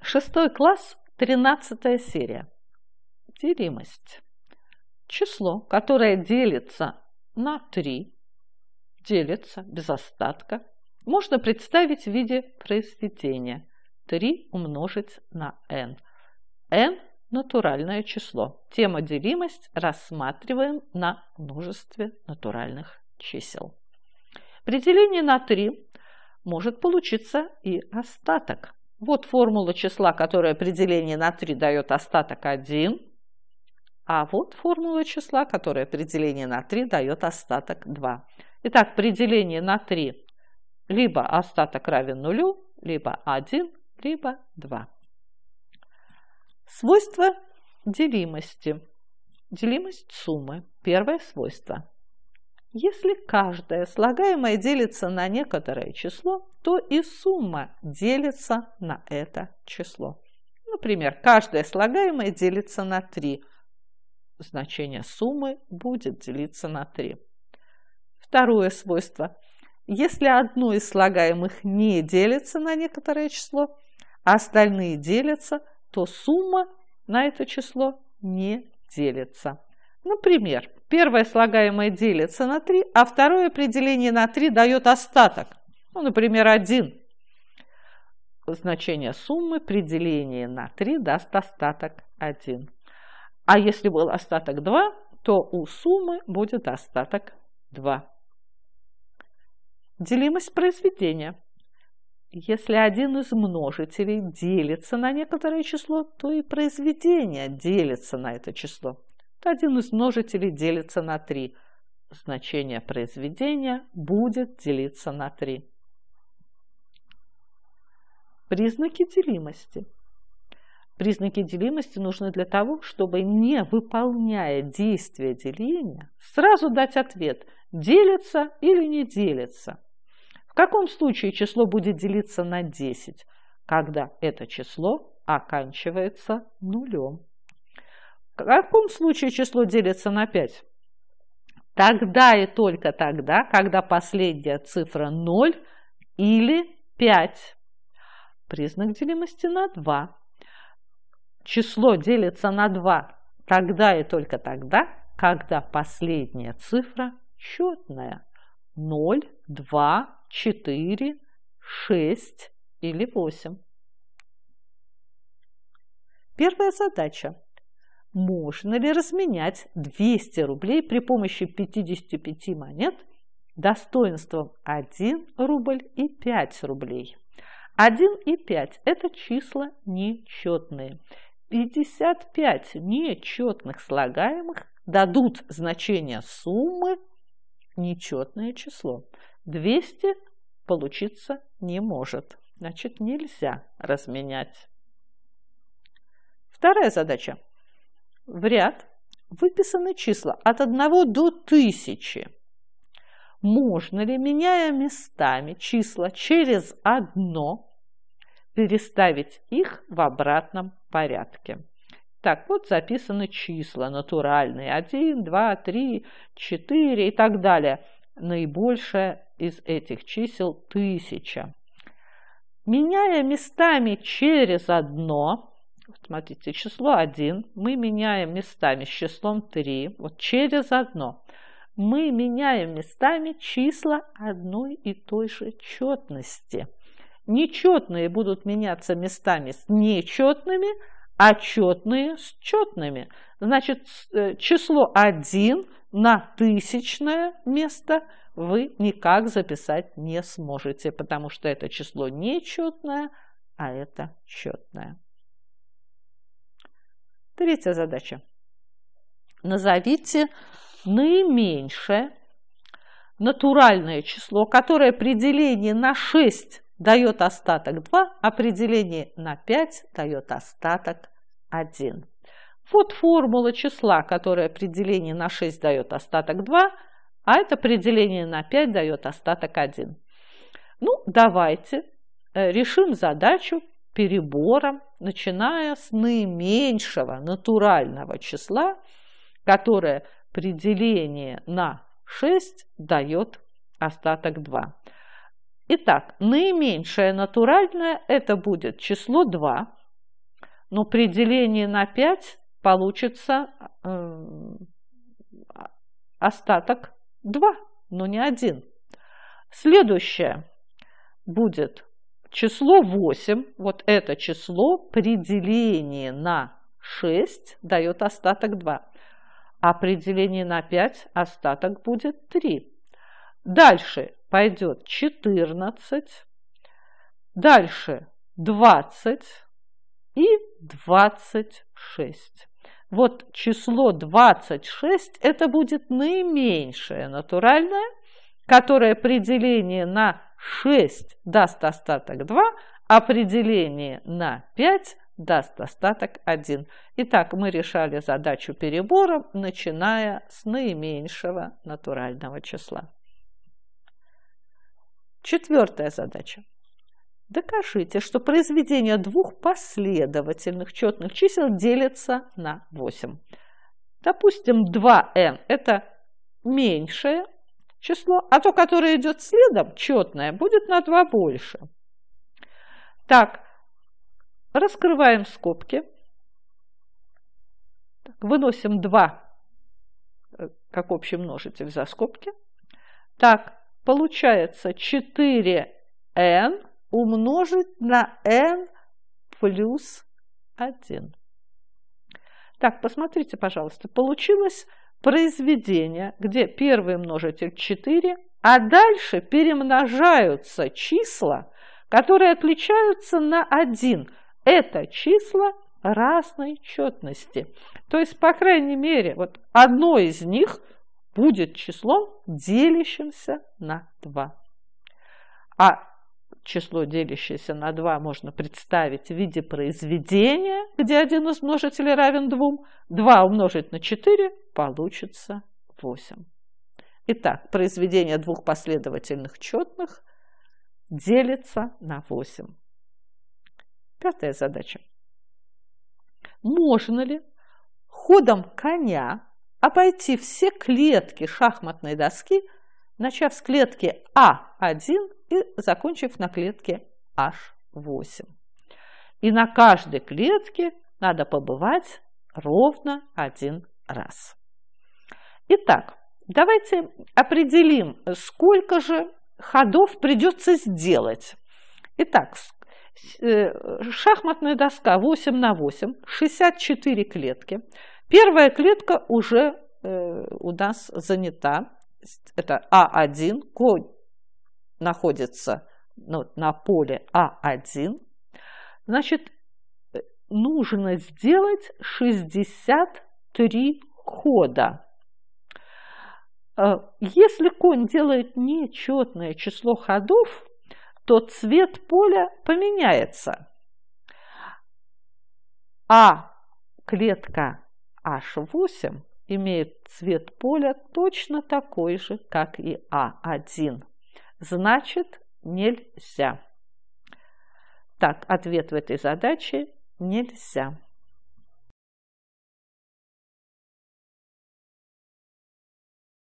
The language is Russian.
Шестой класс, тринадцатая серия. Делимость. Число, которое делится на три, делится без остатка, можно представить в виде произведения 3 умножить на n. n – натуральное число. Тема делимость рассматриваем на множестве натуральных чисел. При делении на 3 может получиться и остаток – вот формула числа, которое определение на 3 дает остаток 1. А вот формула числа, которое определение на 3 дает остаток 2. Итак, определение на 3 либо остаток равен нулю, либо 1, либо 2. Свойство делимости. Делимость суммы. Первое свойство. Если каждое слагаемое делится на некоторое число, то и сумма делится на это число. Например, каждое слагаемое делится на 3. Значение суммы будет делиться на 3. Второе свойство. Если одно из слагаемых не делится на некоторое число, а остальные делятся, то сумма на это число не делится. Например, первое слагаемое делится на 3, а второе определение на 3 дает остаток, ну, например, 1. Значение суммы при делении на 3 даст остаток 1. А если был остаток 2, то у суммы будет остаток 2. Делимость произведения. Если один из множителей делится на некоторое число, то и произведение делится на это число. Один из множителей делится на три, Значение произведения будет делиться на три. Признаки делимости. Признаки делимости нужны для того, чтобы, не выполняя действие деления, сразу дать ответ – делится или не делится. В каком случае число будет делиться на 10, когда это число оканчивается нулем? В каком случае число делится на 5? Тогда и только тогда, когда последняя цифра 0 или 5. Признак делимости на 2. Число делится на 2 тогда и только тогда, когда последняя цифра четная. 0, 2, 4, 6 или 8. Первая задача можно ли разменять 200 рублей при помощи 55 монет достоинством 1 рубль и 5 рублей. 1 и 5 – это числа нечетные. 55 нечетных слагаемых дадут значение суммы нечетное число. 200 получиться не может. Значит, нельзя разменять. Вторая задача в ряд выписаны числа от 1 до 1000. Можно ли, меняя местами числа через одно, переставить их в обратном порядке? Так, вот записаны числа натуральные. 1, 2, 3, 4 и так далее. Наибольшее из этих чисел – тысяча. Меняя местами через одно, смотрите, число 1 мы меняем местами с числом 3, вот через одно. Мы меняем местами числа одной и той же четности. Нечетные будут меняться местами с нечетными, а четные с четными. Значит, э, число 1 на тысячное место вы никак записать не сможете, потому что это число нечетное, а это четное. Третья задача. Назовите наименьшее натуральное число, которое при делении на 6 дает остаток 2, а при делении на 5 дает остаток 1. Вот формула числа, которое при делении на 6 дает остаток 2, а это при делении на 5 дает остаток 1. Ну, давайте э, решим задачу перебора, начиная с наименьшего натурального числа, которое при делении на 6 дает остаток 2. Итак, наименьшее натуральное – это будет число 2, но при делении на 5 получится э, остаток 2, но не 1. Следующее будет Число 8, вот это число при делении на 6 дает остаток 2, а при делении на 5 остаток будет 3. Дальше пойдет 14, дальше 20 и 26. Вот число 26 это будет наименьшее натуральное, которое при делении на 6 даст остаток 2, определение на 5 даст остаток 1. Итак, мы решали задачу перебором, начиная с наименьшего натурального числа. Четвертая задача. Докажите, что произведение двух последовательных четных чисел делится на 8. Допустим, 2n – это меньшее число, а то, которое идет следом, четное, будет на 2 больше. Так, раскрываем скобки, выносим 2 э, как общий множитель за скобки. Так, получается 4n умножить на n плюс 1. Так, посмотрите, пожалуйста, получилось произведения, где первый множитель 4, а дальше перемножаются числа, которые отличаются на 1. Это числа разной четности. То есть, по крайней мере, вот одно из них будет числом, делящимся на 2. А число, делящееся на 2, можно представить в виде произведения, где один из множителей равен 2. 2 умножить на 4 получится 8. Итак, произведение двух последовательных четных делится на 8. Пятая задача. Можно ли ходом коня обойти все клетки шахматной доски, начав с клетки А1 и закончив на клетке H8. И на каждой клетке надо побывать ровно один раз. Итак, давайте определим, сколько же ходов придется сделать. Итак, э, шахматная доска 8 на 8, 64 клетки. Первая клетка уже э, у нас занята. Это А1, конь находится ну, на поле А1, значит, э, нужно сделать 63 хода. Э, если конь делает нечетное число ходов, то цвет поля поменяется. А клетка H8 имеет цвет поля точно такой же, как и А1. Значит, нельзя. Так, ответ в этой задаче нельзя.